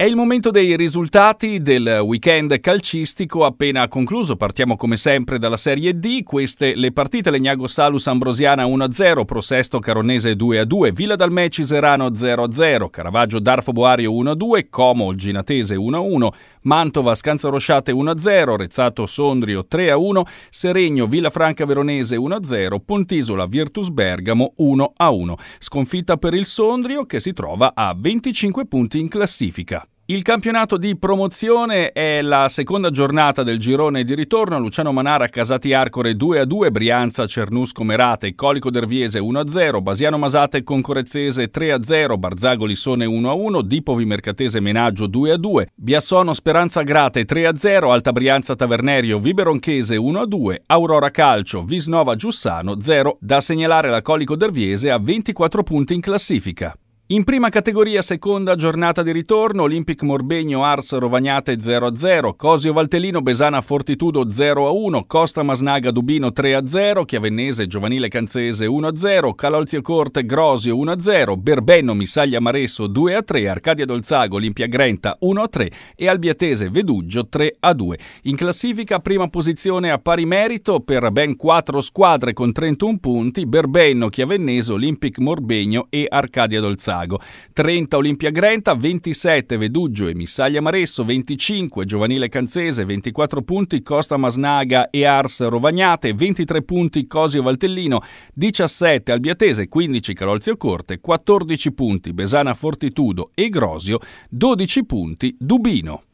È il momento dei risultati del weekend calcistico appena concluso. Partiamo come sempre dalla Serie D. Queste le partite: Legnago Salus Ambrosiana 1-0, Prosesto Caronese 2-2, Villa Dalmeci Serano 0-0, Caravaggio Darfo Boario 1-2, Como Ginatese 1-1, Mantova Scanza Rosciate 1-0, Rezzato Sondrio 3-1, Seregno Villa Franca Veronese 1-0, Pontisola Virtus Bergamo 1-1. Sconfitta per il Sondrio che si trova a 25 punti in classifica. Il campionato di promozione è la seconda giornata del girone di ritorno. Luciano Manara, Casati Arcore 2-2, Brianza, Cernusco, Merate, Colico Derviese 1-0, Basiano Masate, Concorezzese 3-0, Barzago Lissone 1-1, Dipovi Mercatese Menaggio 2-2, Biassono Speranza Grate 3-0, Alta Brianza Tavernerio, Viberonchese 1-2, Aurora Calcio, Visnova Giussano 0. Da segnalare la Colico Derviese a 24 punti in classifica. In prima categoria, seconda giornata di ritorno, Olympic Morbegno Ars Rovagnate 0-0, Cosio Valtellino Besana Fortitudo 0-1, Costa Masnaga Dubino 3-0, Chiavennese Giovanile Canzese 1-0, Calolzio Corte Grosio 1-0, Berbenno Missaglia Maresso 2-3, Arcadia Dolzago Olimpia Grenta 1-3 e Albiatese Veduggio 3-2. In classifica prima posizione a pari merito per ben 4 squadre con 31 punti, Berbenno, Chiavennese, Olympic Morbegno e Arcadia Dolzago. Lago, 30 Olimpia Grenta, 27 Veduggio e Missaglia Maresso, 25 Giovanile Canzese, 24 punti Costa Masnaga e Ars Rovagnate, 23 punti Cosio Valtellino, 17 Albiatese, 15 Calolzio Corte, 14 punti Besana Fortitudo e Grosio, 12 punti Dubino.